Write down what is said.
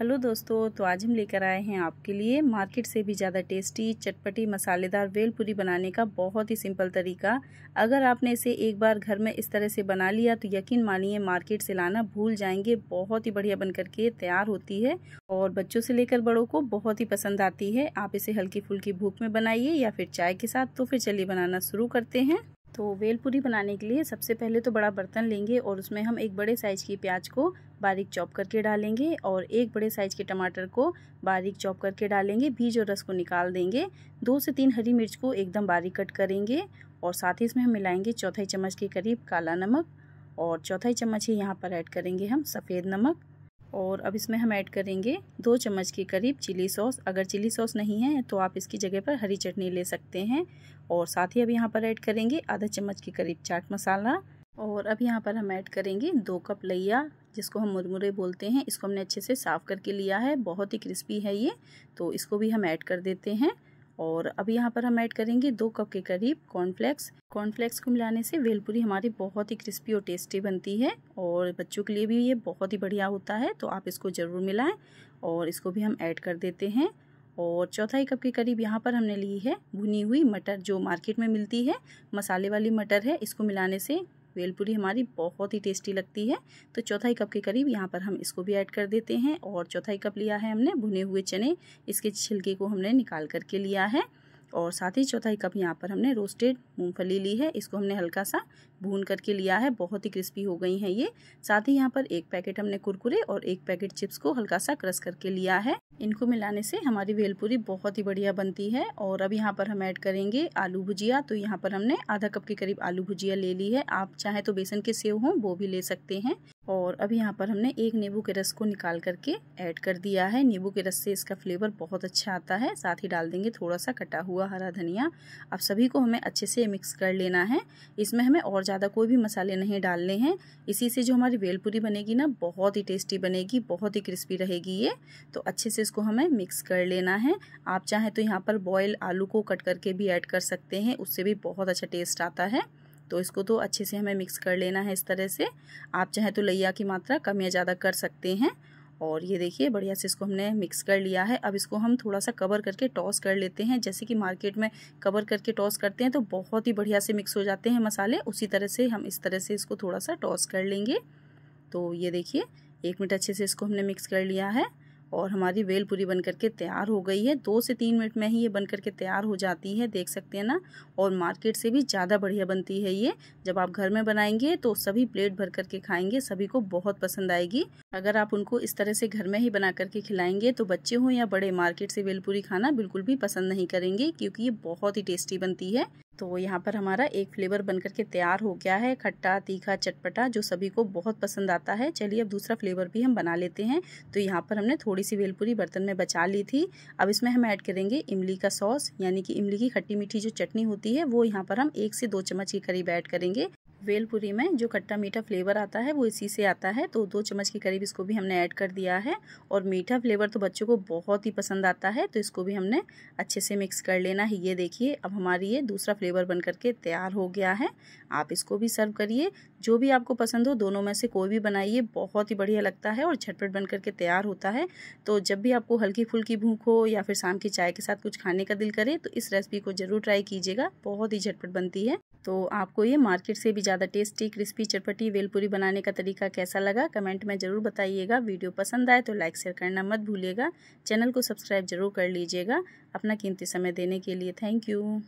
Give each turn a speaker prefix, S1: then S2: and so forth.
S1: hello दोस्तों तो आज हम लेकर आए हैं आपके लिए मार्केट से भी ज़्यादा टेस्टी चटपटी मसालेदार वेल पूरी बनाने का बहुत ही सिंपल तरीका अगर आपने इसे एक बार घर में इस तरह से बना लिया तो यकीन मानिए मार्केट से लाना भूल जाएंगे बहुत ही बढ़िया बन करके तैयार होती है और बच्चों से लेकर बड़ों को बहुत ही पसंद आती है आप इसे हल्की फुल्की भूख में बनाइए या फिर चाय के साथ तो फिर चलिए बनाना शुरू करते हैं तो वेलपूरी बनाने के लिए सबसे पहले तो बड़ा बर्तन लेंगे और उसमें हम एक बड़े साइज़ की प्याज को बारीक चॉप करके डालेंगे और एक बड़े साइज़ के टमाटर को बारीक चॉप करके डालेंगे बीज और रस को निकाल देंगे दो से तीन हरी मिर्च को एकदम बारीक कट करेंगे और साथ ही इसमें हम मिलाएंगे चौथाई चम्मच के करीब काला नमक और चौथाई चम्मच ही यहाँ पर ऐड करेंगे हम सफ़ेद नमक और अब इसमें हम ऐड करेंगे दो चम्मच के करीब चिली सॉस अगर चिली सॉस नहीं है तो आप इसकी जगह पर हरी चटनी ले सकते हैं और साथ ही अब यहाँ पर ऐड करेंगे आधा चम्मच के करीब चाट मसाला और अब यहाँ पर हम ऐड करेंगे दो कप लैया जिसको हम मुरमुरे बोलते हैं इसको हमने अच्छे से साफ़ करके लिया है बहुत ही क्रिस्पी है ये तो इसको भी हम ऐड कर देते हैं और अब यहाँ पर हम ऐड करेंगे दो कप के करीब कॉर्नफ्लेक्स कॉर्नफ्लेक्स को मिलाने से वेलपुरी हमारी बहुत ही क्रिस्पी और टेस्टी बनती है और बच्चों के लिए भी ये बहुत ही बढ़िया होता है तो आप इसको ज़रूर मिलाएं और इसको भी हम ऐड कर देते हैं और चौथाई कप के करीब यहाँ पर हमने ली है भुनी हुई मटर जो मार्केट में मिलती है मसाले वाली मटर है इसको मिलाने से भेलपूरी हमारी बहुत ही टेस्टी लगती है तो चौथाई कप के करीब यहाँ पर हम इसको भी ऐड कर देते हैं और चौथाई कप लिया है हमने भुने हुए चने इसके छिलके को हमने निकाल करके लिया है और साथ ही चौथाई कप यहाँ पर हमने रोस्टेड मूंगफली ली है इसको हमने हल्का सा भून करके लिया है बहुत ही क्रिस्पी हो गई हैं ये साथ ही यहाँ पर एक पैकेट हमने कुरकुरे और एक पैकेट चिप्स को हल्का सा क्रश करके लिया है इनको मिलाने से हमारी भेलपुरी बहुत ही बढ़िया बनती है और अब यहाँ पर हम ऐड करेंगे आलू भुजिया तो यहाँ पर हमने आधा कप के करीब आलू भुजिया ले ली है आप चाहे तो बेसन के सेव हों वो भी ले सकते हैं और अब यहाँ पर हमने एक नींबू के रस को निकाल करके ऐड कर दिया है नींबू के रस से इसका फ्लेवर बहुत अच्छा आता है साथ ही डाल देंगे थोड़ा सा कटा हुआ हरा धनिया अब सभी को हमें अच्छे से मिक्स कर लेना है इसमें हमें और ज़्यादा कोई भी मसाले नहीं डालने हैं इसी से जो हमारी वेलपुरी बनेगी ना बहुत ही टेस्टी बनेगी बहुत ही क्रिस्पी रहेगी ये तो अच्छे से इसको हमें मिक्स कर लेना है आप चाहें तो यहाँ पर बॉयल आलू को कट करके भी ऐड कर सकते हैं उससे भी बहुत अच्छा टेस्ट आता है तो इसको तो अच्छे से हमें मिक्स कर लेना है इस तरह से आप चाहें तो लैया की मात्रा कम या ज़्यादा कर सकते हैं और ये देखिए बढ़िया से इसको हमने मिक्स कर लिया है अब इसको हम थोड़ा सा कवर करके टॉस कर लेते हैं जैसे कि मार्केट में कवर करके टॉस करते हैं तो बहुत ही बढ़िया से मिक्स हो जाते हैं मसाले उसी तरह से हम इस तरह से इसको थोड़ा सा टॉस कर लेंगे तो ये देखिए एक मिनट अच्छे से इसको हमने मिक्स कर लिया है और हमारी वेलपूरी पूरी बन करके तैयार हो गई है दो से तीन मिनट में ही ये बन करके तैयार हो जाती है देख सकते हैं ना और मार्केट से भी ज़्यादा बढ़िया बनती है ये जब आप घर में बनाएंगे तो सभी प्लेट भर करके खाएंगे सभी को बहुत पसंद आएगी अगर आप उनको इस तरह से घर में ही बना करके खिलाएंगे तो बच्चे हों या बड़े मार्केट से वेलपूरी खाना बिल्कुल भी पसंद नहीं करेंगे क्योंकि ये बहुत ही टेस्टी बनती है तो यहाँ पर हमारा एक फ्लेवर बन करके तैयार हो गया है खट्टा तीखा चटपटा जो सभी को बहुत पसंद आता है चलिए अब दूसरा फ्लेवर भी हम बना लेते हैं तो यहाँ पर हमने थोड़ी सी वेलपुरी बर्तन में बचा ली थी अब इसमें हम ऐड करेंगे इमली का सॉस यानी कि इमली की खट्टी मीठी जो चटनी होती है वो यहाँ पर हम एक से दो चम्मच के करीब ऐड करेंगे वेलपुरी में जो खट्टा मीठा फ्लेवर आता है वो इसी से आता है तो दो चम्मच के करीब इसको भी हमने ऐड कर दिया है और मीठा फ्लेवर तो बच्चों को बहुत ही पसंद आता है तो इसको भी हमने अच्छे से मिक्स कर लेना है ये देखिए अब हमारी ये दूसरा फ्लेवर बन करके तैयार हो गया है आप इसको भी सर्व करिए जो भी आपको पसंद हो दोनों में से कोई भी बनाइए बहुत ही बढ़िया लगता है और झटपट बन करके तैयार होता है तो जब भी आपको हल्की फुल्की भूख हो या फिर शाम की चाय के साथ कुछ खाने का दिल करे तो इस रेसिपी को ज़रूर ट्राई कीजिएगा बहुत ही झटपट बनती है तो आपको ये मार्केट से भी ज़्यादा टेस्टी क्रिस्पी चटपटी वेलपूरी बनाने का तरीका कैसा लगा कमेंट में ज़रूर बताइएगा वीडियो पसंद आए तो लाइक शेयर करना मत भूलिएगा चैनल को सब्सक्राइब ज़रूर कर लीजिएगा अपना कीमती समय देने के लिए थैंक यू